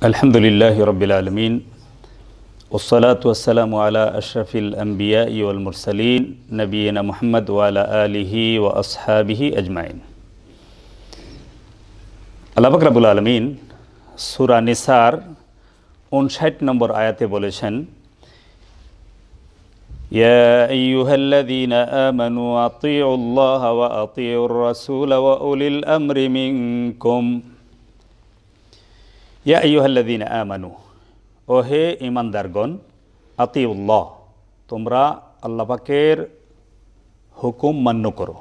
الحمد لله رب العالمين والصلاة والسلام على أشرف الأنبياء والمرسلين نبينا محمد وعلى آله وأصحابه أجمعين الله আল্লাহ رب العالمين سورة نسار উনষাট نمبر আয়াতে بولشن يا أيها الذين آمنوا أطيعوا الله وأطيعوا الرسول وأولي الأمر منكم ইয়া ইয়ুহাল্লাদিন আমানু ও হে ইমানদারগণ উল্লাহ তোমরা আল্লাপাকের হুকুম মান্য করো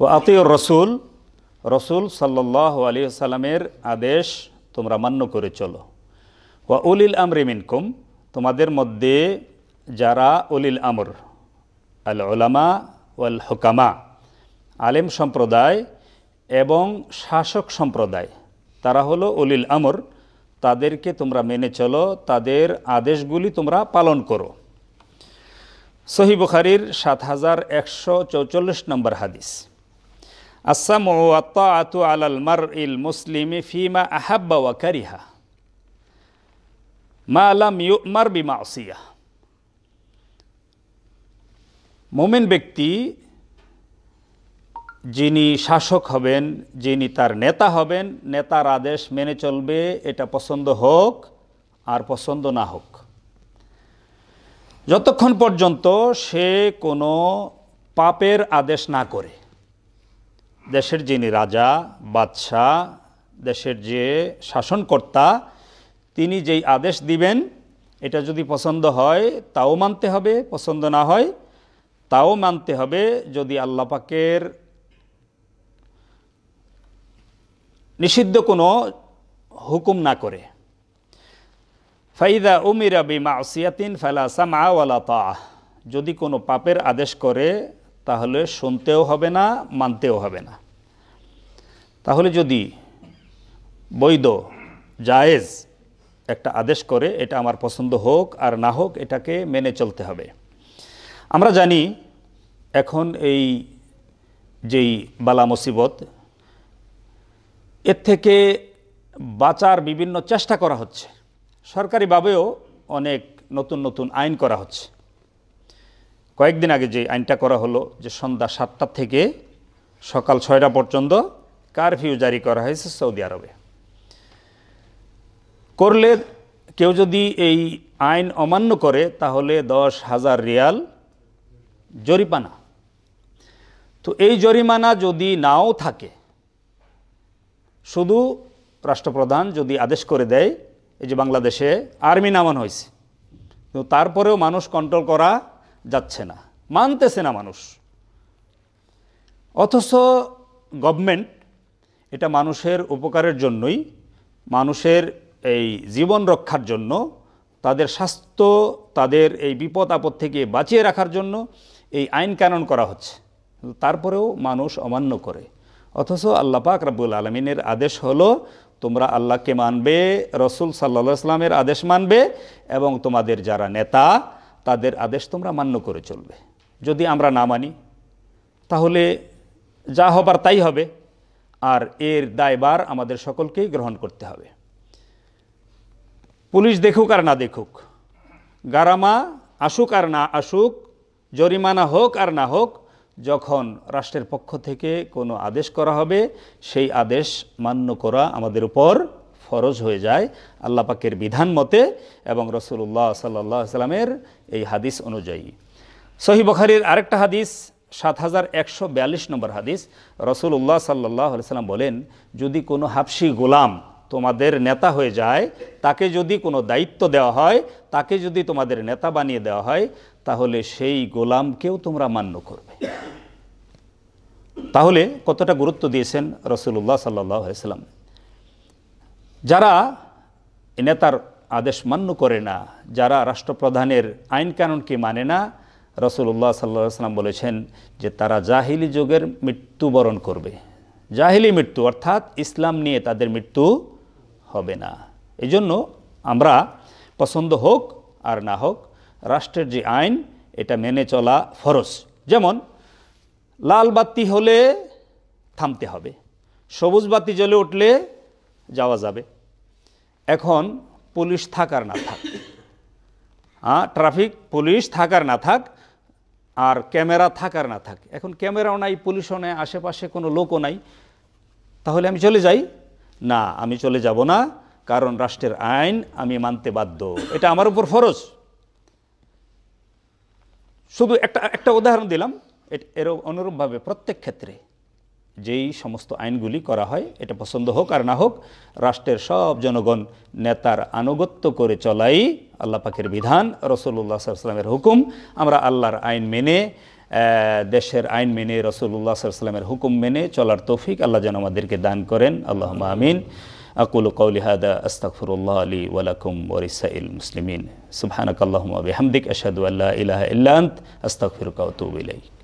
ও আতিউর রসুল রসুল সাল্লাহ আলী সাল্লামের আদেশ তোমরা মান্য করে চলো ও উলিল আমরি মিনকুম তোমাদের মধ্যে যারা উলিল আমর আল ওলামা ওয়াল হকামা আলেম সম্প্রদায় এবং শাসক সম্প্রদায় তারা হলো অলিল আমর তাদেরকে তোমরা মেনে চলো তাদের আদেশগুলি তোমরা পালন করো সহি বুখারির সাত হাজার একশো চৌচল্লিশ নম্বর হাদিস আসাম ও আতু আলাল মার ইল মুসলিম ফিমা আহাব্বা ওয়া কারিহা মা আলাম মার বিমা আসিয়া মোমেন ব্যক্তি যিনি শাসক হবেন যিনি তার নেতা হবেন নেতার আদেশ মেনে চলবে এটা পছন্দ হোক আর পছন্দ না হোক যতক্ষণ পর্যন্ত সে কোনো পাপের আদেশ না করে দেশের যিনি রাজা বাদশাহ দেশের যে শাসনকর্তা তিনি যেই আদেশ দিবেন এটা যদি পছন্দ হয় তাও মানতে হবে পছন্দ না হয় তাও মানতে হবে যদি আল্লাপাকের নিষিদ্ধ কোনো হুকুম না করে ফাইদা উমিরা বি সিয়াতিন ফালা মা ওয়ালা তা যদি কোনো পাপের আদেশ করে তাহলে শুনতেও হবে না মানতেও হবে না তাহলে যদি বৈধ জায়েজ একটা আদেশ করে এটা আমার পছন্দ হোক আর না হোক এটাকে মেনে চলতে হবে আমরা জানি এখন এই যেই বালা মুসিবত এর থেকে বাঁচার বিভিন্ন চেষ্টা করা হচ্ছে সরকারিভাবেও অনেক নতুন নতুন আইন করা হচ্ছে কয়েকদিন আগে যে আইনটা করা হলো যে সন্ধ্যা সাতটা থেকে সকাল ছয়টা পর্যন্ত কারফিউ জারি করা হয়েছে সৌদি আরবে করলে কেউ যদি এই আইন অমান্য করে তাহলে দশ হাজার রিয়াল জরিমানা তো এই জরিমানা যদি নাও থাকে শুধু রাষ্ট্রপ্রধান যদি আদেশ করে দেয় এই যে বাংলাদেশে আর্মি নামানো হয়েছে কিন্তু তারপরেও মানুষ কন্ট্রোল করা যাচ্ছে না মানতেছে না মানুষ অথচ গভর্নমেন্ট এটা মানুষের উপকারের জন্যই মানুষের এই জীবন রক্ষার জন্য তাদের স্বাস্থ্য তাদের এই বিপদ আপদ থেকে বাঁচিয়ে রাখার জন্য এই আইন কানুন করা হচ্ছে তারপরেও মানুষ অমান্য করে অথচ আল্লাহ পাক রাবুল আলমিনের আদেশ হলো তোমরা আল্লাহকে মানবে রসুল সাল্লা ইসলামের আদেশ মানবে এবং তোমাদের যারা নেতা তাদের আদেশ তোমরা মান্য করে চলবে যদি আমরা না মানি তাহলে যা হবার তাই হবে আর এর দায়বার আমাদের সকলকেই গ্রহণ করতে হবে পুলিশ দেখুক আর না দেখুক গারামা আসুক আর না আসুক জরিমানা হোক আর না হোক যখন রাষ্ট্রের পক্ষ থেকে কোনো আদেশ করা হবে সেই আদেশ মান্য করা আমাদের উপর ফরজ হয়ে যায় আল্লাহ বিধান মতে এবং রসুল্লাহ সাল্লাহ সাল্লামের এই হাদিস অনুযায়ী সহি বখারির আরেকটা হাদিস সাত হাজার একশো বিয়াল্লিশ নম্বর হাদিস রসুল্লাহ সাল্লাহ সাল্লাম বলেন যদি কোনো হাফসি গোলাম তোমাদের নেতা হয়ে যায় তাকে যদি কোনো দায়িত্ব দেওয়া হয় তাকে যদি তোমাদের নেতা বানিয়ে দেওয়া হয় তাহলে সেই গোলামকেও তোমরা মান্য করবে তাহলে কতটা গুরুত্ব দিয়েছেন রসুল্লাহ সাল্লাম যারা নেতার আদেশ মান্য করে না যারা রাষ্ট্রপ্রধানের আইন কানুনকে মানে না রসুল্লাহ সাল্লাহ সাল্লাম বলেছেন যে তারা জাহিলি যুগের মৃত্যুবরণ করবে জাহিলি মৃত্যু অর্থাৎ ইসলাম নিয়ে তাদের মৃত্যু হবে না এই জন্য আমরা পছন্দ হোক আর না হোক রাষ্ট্রের যে আইন এটা মেনে চলা ফরজ যেমন লাল বাতি হলে থামতে হবে সবুজ বাতি জ্বলে উঠলে যাওয়া যাবে এখন পুলিশ থাকার না থাক হ্যাঁ ট্রাফিক পুলিশ থাকার না থাক আর ক্যামেরা থাকার না থাক এখন ক্যামেরাও নাই পুলিশও নাই আশেপাশে কোনো লোকও নাই তাহলে আমি চলে যাই না আমি চলে যাব না কারণ রাষ্ট্রের আইন আমি মানতে বাধ্য এটা আমার উপর ফরজ শুধু একটা একটা উদাহরণ দিলাম এর অনুরূপভাবে প্রত্যেক ক্ষেত্রে যেই সমস্ত আইনগুলি করা হয় এটা পছন্দ হোক আর না হোক রাষ্ট্রের সব জনগণ নেতার আনুগত্য করে চলাই আল্লাহ পাখের বিধান রসুল্লাহ সাল্লামের হুকুম আমরা আল্লাহর আইন মেনে দেশের আইন মেনে রসুল্লাহ সাল্লামের হুকুম মেনে চলার তৌফিক আল্লাহ যেন আমাদেরকে দান করেন আল্লাহ আমিন আকুল কৌলি হাদা আস্তাকফরুল্লাহ আলী ওয়ালাকুম ওরিসাইল মুসলিমিন সুবহানাক আল্লাহুম্মা বিহামদিক আশহাদু আল্লা ইলাহা ইল্লা আন্ত আস্তাগফিরুকা ওয়া